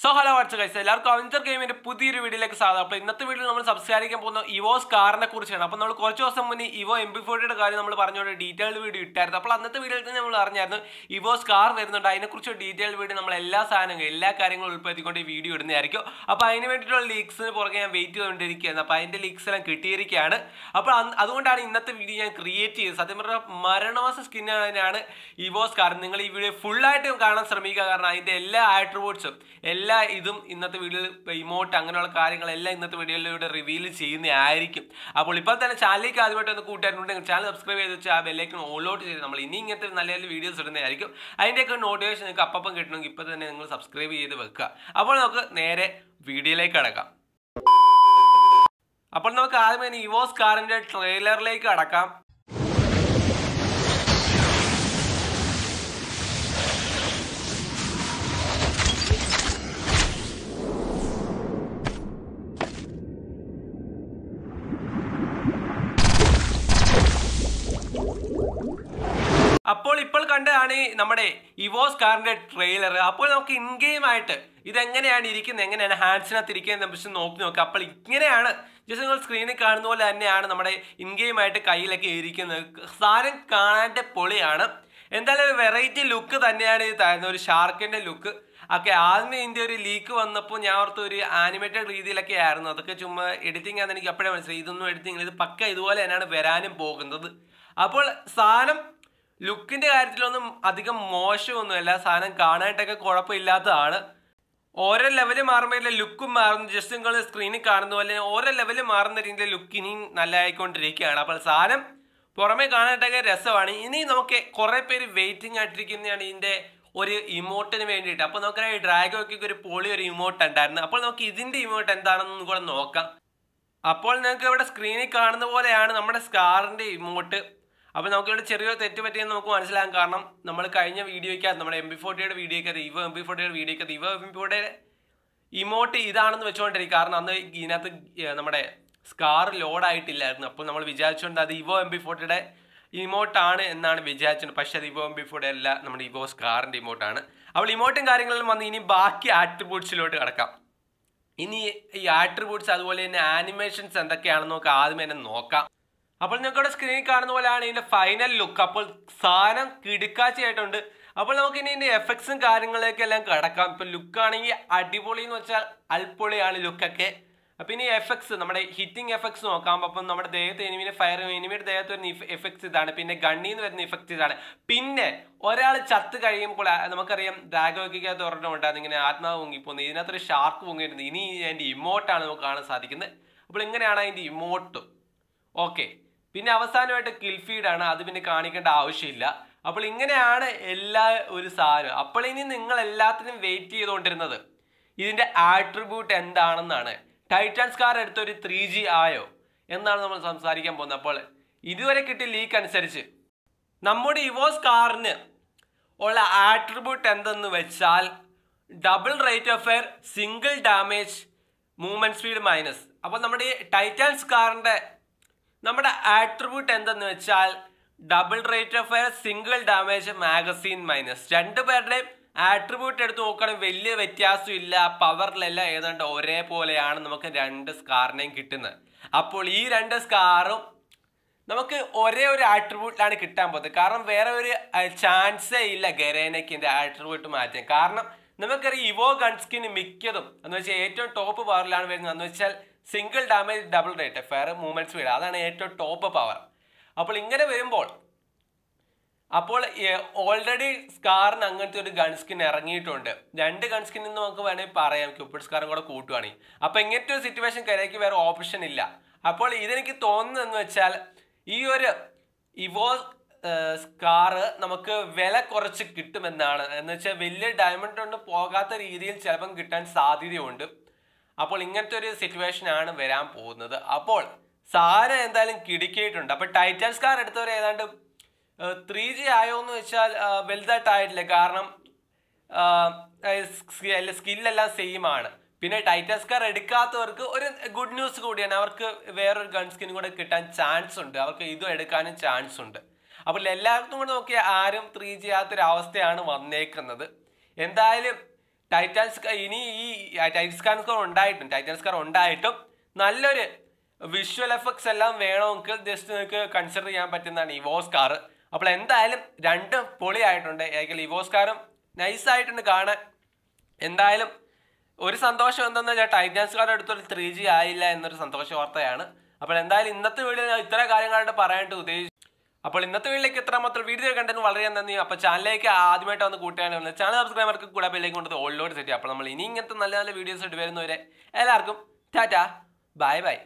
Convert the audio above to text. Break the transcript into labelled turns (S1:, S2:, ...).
S1: so hello what's guys എല്ലാവർക്കും avenger ഗെയിമിന്റെ പുതിയൊരു വീഡിയോയിലേക്ക് സാധാ അപ്പോൾ ഇന്നത്തെ വീഡിയോയിൽ നമ്മൾ സംസാരിക്കാൻ പോകുന്ന ഇവോസ് കാറിനെ കുറിച്ചാണ് അപ്പോൾ നമ്മൾ കുറച്ച് ദിവസം മുന്നേ ഇവോ എം പി ഫോർട്ടിയുടെ കാര്യം നമ്മൾ പറഞ്ഞുകൊണ്ട് ഡീറ്റെയിൽഡ് വീഡിയോ ഇട്ടായിരുന്നു അപ്പോൾ അന്നത്തെ വീഡിയോയിൽ തന്നെ നമ്മൾ അറിഞ്ഞായിരുന്നു ഇവോസ് കാർ വരുന്നുണ്ട് അതിനെക്കുറിച്ച് ഡീറ്റെയിൽഡ് വീഡിയോ നമ്മൾ എല്ലാ സാധനങ്ങളും എല്ലാ കാര്യങ്ങളും ഉൾപ്പെടുത്തിക്കൊണ്ട് വീഡിയോ ഇടുന്നതായിരിക്കും അപ്പോൾ അതിന് വേണ്ടിയിട്ടുള്ള ലീക്സിന് പുറകെ ഞാൻ വെയിറ്റ് ചെയ്തുകൊണ്ടിരിക്കുകയാണ് അപ്പോൾ അതിൻ്റെ ലീക്സ് എല്ലാം കിട്ടിയിരിക്കുകയാണ് അപ്പോൾ അതുകൊണ്ടാണ് ഇന്നത്തെ വീഡിയോ ഞാൻ ക്രിയേറ്റ് ചെയ്തത് സത്യം പറഞ്ഞാൽ മരണവാസ സ്കിന്നാണ് ഇവോസ് കാർ നിങ്ങൾ ഈ വീഡിയോ ഫുള്ളായിട്ട് കാണാൻ ശ്രമിക്കുക കാരണം അതിൻ്റെ എല്ലാ ആട്രിബ്യൂട്ട്സും എല്ലാ എല്ലാ ഇതും ഇന്നത്തെ വീഡിയോയിൽ ഇമോട്ട് അങ്ങനെയുള്ള കാര്യങ്ങളെല്ലാം ഇന്നത്തെ വീഡിയോയിലൂടെ റിവീൽ ചെയ്യുന്നതായിരിക്കും അപ്പോൾ ഇപ്പോൾ തന്നെ ചാനലിലേക്ക് ആദ്യമായിട്ട് ഒന്ന് കൂട്ടായിട്ടുണ്ടെങ്കിൽ ചാനൽ സബ്സ്ക്രൈബ് ചെയ്ത് വെച്ചാൽ ആ ബെല്ലേക്ക് ഓളോട്ട് ചെയ്ത് നമ്മൾ ഇനി ഇങ്ങനത്തെ നല്ല നല്ല വീഡിയോസ് ഇടുന്നതായിരിക്കും അതിൻ്റെയൊക്കെ നോട്ടിഫിക്കേഷൻ നിങ്ങൾക്ക് അപ്പം കിട്ടണമെങ്കിൽ ഇപ്പോൾ തന്നെ നിങ്ങൾ സബ്സ്ക്രൈബ് ചെയ്ത് വെക്കുക അപ്പോൾ നമുക്ക് നേരെ വീഡിയോയിലേക്ക് കടക്കാം അപ്പോൾ നമുക്ക് ആദ്യമേ ഇവോസ് കാറിൻ്റെ ട്രെയിലറിലേക്ക് കടക്കാം അപ്പോൾ ഇപ്പോൾ കണ്ടതാണ് നമ്മുടെ ഇവോസ് കാറിന്റെ ട്രെയിലർ അപ്പോൾ നമുക്ക് ഇൻ ഗെയിം ആയിട്ട് ഇതെങ്ങനെയാണ് ഇരിക്കുന്നത് എങ്ങനെയാണ് ഹാൻഡ്സിനകത്ത് ഇരിക്കുന്നത് പക്ഷെ നോക്കി നോക്കുക അപ്പോൾ ഇങ്ങനെയാണ് ജസ്റ്റ് നിങ്ങൾ സ്ക്രീനിൽ കാണുന്ന പോലെ തന്നെയാണ് നമ്മുടെ ഇൻ ഗെയിം ആയിട്ട് കയ്യിലൊക്കെ ഇരിക്കുന്നത് സാധനം കാണാൻ്റെ പൊളിയാണ് എന്തായാലും ഒരു വെറൈറ്റി ലുക്ക് തന്നെയാണ് ഇത് തരുന്നത് ഒരു ഷാർക്കിൻ്റെ ലുക്ക് ഓക്കെ ആദ്യമേ ഇതിൻ്റെ ഒരു ലീക്ക് വന്നപ്പോൾ ഞാൻ ഓർത്ത് ഒരു ആനിമേറ്റഡ് രീതിയിലൊക്കെ ആയിരുന്നു അതൊക്കെ ചുമ്മാ എഡിറ്റിംഗ് ആണെന്ന് എനിക്ക് അപ്പോഴേ മനസ്സിലായി ഇതൊന്നും എഡിറ്റിംഗ് ഇത് പക്ക ഇതുപോലെ തന്നെയാണ് വരാനും പോകുന്നത് അപ്പോൾ സാധനം ലുക്കിൻ്റെ കാര്യത്തിലൊന്നും അധികം മോശമൊന്നുമല്ല സാധനം കാണാനായിട്ടൊക്കെ കുഴപ്പമില്ലാത്തതാണ് ഓരോ ലെവല് മാറുമ്പോൾ ലുക്കും മാറുന്നു ജസ്റ്റ് നിങ്ങൾ സ്ക്രീനിൽ കാണുന്ന പോലെ ഓരോ ലെവല് മാറുന്ന രീതിയിൽ ലുക്ക് ഇനിയും നല്ലതായിക്കൊണ്ടിരിക്കുകയാണ് അപ്പോൾ സാധനം പുറമെ കാണാനായിട്ടൊക്കെ രസമാണ് ഇനി നമുക്ക് കുറേ പേര് വെയിറ്റിംഗ് ആയിട്ടിരിക്കുന്നതാണ് ഇതിൻ്റെ ഒരു ഇമോട്ടിന് വേണ്ടിയിട്ട് അപ്പോൾ നമുക്ക് ഈ ഒക്കെ ഒരു പൊളി ഒരു ഇമോട്ട് ഉണ്ടായിരുന്നു അപ്പോൾ നമുക്ക് ഇതിൻ്റെ ഇമോട്ട് എന്താണെന്ന് കൂടെ നോക്കാം അപ്പോൾ നിങ്ങൾക്ക് ഇവിടെ സ്ക്രീനിൽ കാണുന്ന പോലെയാണ് നമ്മുടെ സ്കാറിൻ്റെ ഇമോട്ട് അപ്പോൾ നമുക്ക് ഇവിടെ ചെറിയൊരു തെറ്റ് പറ്റിയെന്ന് നമുക്ക് മനസ്സിലാകാം കാരണം നമ്മൾ കഴിഞ്ഞ വീഡിയോയ്ക്കകത്ത് നമ്മുടെ എം ബി ഫോർട്ടിയുടെ വീഡിയോയ്ക്കകത്ത് ഇവ എം ബി ഫോർട്ടിയുടെ വീഡിയോയ്ക്കകത്ത് ഇവ എം ബി ഫോർട്ടിയുടെ ഇമോട്ട് ഇതാണെന്ന് വെച്ചുകൊണ്ടിരിക്കും കാരണം അന്ന് ഇതിനകത്ത് നമ്മുടെ സ്കാർ ലോഡായിട്ടില്ലായിരുന്നു അപ്പോൾ നമ്മൾ വിചാരിച്ചുകൊണ്ട് അത് ഇവോ എം ബി ഫോർട്ടിയുടെ ഇമോട്ടാണ് എന്നാണ് വിചാരിച്ചത് പക്ഷേ അത് ഇവോ എം ബി ഫോർട്ടി അല്ല നമ്മുടെ ഇവോ സ്കാറിൻ്റെ ഇമോട്ടാണ് അപ്പോൾ ഇമോട്ടും കാര്യങ്ങളിലും വന്ന് ഇനി ബാക്കി ആട്രിബ്യൂട്ട്സിലോട്ട് കിടക്കാം ഇനി ഈ ആട്രിബ്യൂട്ട്സ് അതുപോലെ തന്നെ ആനിമേഷൻസ് എന്തൊക്കെയാണെന്ന് നമുക്ക് ആദ്യം തന്നെ നോക്കാം അപ്പോൾ നിങ്ങൾക്കിവിടെ സ്ക്രീനിൽ കാണുന്ന പോലെയാണ് ഇതിൻ്റെ ഫൈനൽ ലുക്ക് അപ്പോൾ സാധനം കിടുക്കാച്ചയായിട്ടുണ്ട് അപ്പോൾ നമുക്ക് ഇനി ഇതിൻ്റെ എഫക്ട്സും എല്ലാം കിടക്കാം ഇപ്പോൾ ലുക്കാണെങ്കിൽ അടിപൊളി എന്ന് വെച്ചാൽ അൽപൊളിയാണ് ലുക്കൊക്കെ അപ്പം ഇനി എഫക്ട്സ് നമ്മുടെ ഹിറ്റിംഗ് എഫക്ട്സ് നോക്കാം അപ്പം നമ്മുടെ ദേഹത്ത് എനിമിനെ ഫയർ എനിമിയുടെ ദേഹത്ത് വരുന്ന എഫക്ട്സ് ഇതാണ് പിന്നെ ഗണ്ണിൽ നിന്ന് വരുന്ന ഇഫക്ട്സ് ഇതാണ് പിന്നെ ഒരാൾ ചത്ത് കഴിയുമ്പോൾ നമുക്കറിയാം ഡ്രാഗോക്കിക്കകത്ത് ഒരെണ്ണം ഉണ്ടായിരുന്നു ഇങ്ങനെ ആത്മാവ് പൊങ്ങിപ്പോകുന്നത് ഒരു ഷാർക്ക് പൊങ്ങിയിട്ടുണ്ട് ഇനി അതിൻ്റെ ഇമോട്ടാണ് നമുക്ക് കാണാൻ സാധിക്കുന്നത് അപ്പോൾ ഇങ്ങനെയാണ് അതിൻ്റെ ഇമോട്ട് ഓക്കെ പിന്നെ അവസാനമായിട്ട് കിൽഫീഡാണ് അത് പിന്നെ കാണിക്കേണ്ട ആവശ്യമില്ല അപ്പോൾ ഇങ്ങനെയാണ് എല്ലാ ഒരു സാധനം അപ്പോൾ ഇനി നിങ്ങൾ എല്ലാത്തിനും വെയിറ്റ് ചെയ്തുകൊണ്ടിരുന്നത് ഇതിൻ്റെ ആട്രിബ്യൂട്ട് എന്താണെന്നാണ് ടൈറ്റൻസ് കാർ എടുത്ത ഒരു ത്രീ ജി ആയോ എന്നാണ് നമ്മൾ സംസാരിക്കാൻ പോകുന്നത് അപ്പോൾ ഇതുവരെ കിട്ടിയ ലീക്ക് അനുസരിച്ച് നമ്മുടെ ഇവോസ് കാറിന് ഉള്ള ആട്രിബ്യൂട്ട് എന്തെന്ന് വെച്ചാൽ double rate of fire single damage movement speed minus അപ്പോൾ നമ്മുടെ ഈ ടൈറ്റാൻസ് കാറിൻ്റെ നമ്മുടെ ആട്രിബ്യൂട്ട് എന്തെന്ന് വെച്ചാൽ double rate of fire single damage magazine minus രണ്ട് പേരുടെയും ആട്രിബ്യൂട്ട് എടുത്ത് നോക്കണം വലിയ വ്യത്യാസമില്ല പവറിലെല്ലാം ഏതാണ്ട് ഒരേപോലെയാണ് നമുക്ക് രണ്ട് സ്കാറിനെയും കിട്ടുന്നത് അപ്പോൾ ഈ രണ്ട് സ്കാറും നമുക്ക് ഒരേ ഒരു ആട്രിബ്യൂട്ടിലാണ് കിട്ടാൻ പോകുന്നത് കാരണം വേറെ ഒരു ചാൻസേ ഇല്ല ഗരേനയ്ക്ക് എൻ്റെ ആട്രിബ്യൂട്ട് മാറ്റാൻ കാരണം നമുക്കറിയാം ഇവോ ഗൺസ്കിന് മിക്കതും എന്ന് വെച്ചാൽ ഏറ്റവും ടോപ്പ് പവറിലാണ് വരുന്നത് എന്ന് വെച്ചാൽ single damage double rate fire movement speed അതാണ് ഏറ്റവും ടോപ്പ് പവർ അപ്പോൾ ഇങ്ങനെ വരുമ്പോൾ അപ്പോൾ ഓൾറെഡി സ്കാറിന് അങ്ങനത്തെ ഒരു ഗൺ സ്കിൻ ഇറങ്ങിയിട്ടുണ്ട് രണ്ട് ഗൺ എന്ന് നമുക്ക് വേണമെങ്കിൽ പറയാം ക്യൂപ്പിഡ് സ്കാറും കൂടെ കൂട്ടുകയാണെങ്കിൽ അപ്പോൾ ഇങ്ങനത്തെ ഒരു സിറ്റുവേഷൻ കരയ്ക്ക് വേറെ ഓപ്ഷൻ ഇല്ല അപ്പോൾ ഇതെനിക്ക് തോന്നുന്നതെന്ന് വെച്ചാൽ ഈ ഒരു ഇവോ കാറ് നമുക്ക് വില കുറച്ച് കിട്ടുമെന്നാണ് എന്ന് വെച്ചാൽ വലിയ ഡയമണ്ട് കൊണ്ട് പോകാത്ത രീതിയിൽ ചിലപ്പം കിട്ടാൻ സാധ്യതയുണ്ട് അപ്പോൾ ഇങ്ങനത്തെ ഒരു സിറ്റുവേഷൻ ആണ് വരാൻ പോകുന്നത് അപ്പോൾ സാര എന്തായാലും കിടക്കിയിട്ടുണ്ട് അപ്പോൾ ടൈറ്റാൻസ് കാർ എടുത്തവർ ഏതാണ്ട് ത്രീ ജി ആയോ എന്ന് വെച്ചാൽ ആയിട്ടില്ല കാരണം സ്കില്ലെല്ലാം സെയിം ആണ് പിന്നെ ടൈറ്റസ് കാർ എടുക്കാത്തവർക്ക് ഒരു ഗുഡ് ന്യൂസ് കൂടിയാണ് അവർക്ക് വേറൊരു ഗൺ സ്കിൻ കൂടെ കിട്ടാൻ ചാൻസ് ഉണ്ട് അവർക്ക് ഇതും എടുക്കാനും ചാൻസ് ഉണ്ട് അപ്പോൾ എല്ലാവർക്കും കൂടെ നോക്കിയാൽ ആരും ത്രീ ജി ആവാത്തൊരവസ്ഥയാണ് വന്നേക്കുന്നത് എന്തായാലും ടൈറ്റാൻസ് ഇനി ഈ ടൈറ്റ് സ്കാൻ സ്കോർ ഉണ്ടായിട്ടും ടൈറ്റാൻ സ്കാർ ഉണ്ടായിട്ടും നല്ലൊരു വിഷ്വൽ എഫക്ട്സ് എല്ലാം വേണമെങ്കിൽ ജസ്റ്റ് നിങ്ങൾക്ക് കൺസിഡർ ചെയ്യാൻ പറ്റുന്നതാണ് ഇവോസ് വോസ്കാർ അപ്പോൾ എന്തായാലും രണ്ടും പൊളിയായിട്ടുണ്ട് ഏകൽ ഇവോസ് കാറും നൈസായിട്ടുണ്ട് കാണാൻ എന്തായാലും ഒരു സന്തോഷം എന്തെന്ന് വെച്ചാൽ ടൈറ്റാൻസ് കാർ എടുത്തൊരു ത്രീ ജി ആയില്ല എന്നൊരു സന്തോഷ വാർത്തയാണ് അപ്പോൾ എന്തായാലും ഇന്നത്തെ വീഡിയോ ഞാൻ ഇത്ര കാര്യങ്ങളായിട്ട് പറയാനായിട്ട് ഉദ്ദേശിച്ചു അപ്പോൾ ഇന്നത്തെ വീട്ടിലേക്ക് മാത്രം വീഡിയോ കണ്ടെന്ന് വളരെ നന്ദി അപ്പോൾ ചാനലിലേക്ക് ആദ്യമായിട്ട് വന്ന് കൂട്ടുകയാണ് ചാനൽ സബ്സ്ക്രൈബർക്ക് കൂടെ ബെല്ലേക്ക് കൊണ്ടത് ലോഡ് സെറ്റ് അപ്പോൾ നമ്മൾ ഇനി ഇങ്ങനത്തെ നല്ല നല്ല വീഡിയോസ് ഇട്ട് വരുന്നവരെ എല്ലാവർക്കും ടാറ്റ ബൈ ബൈ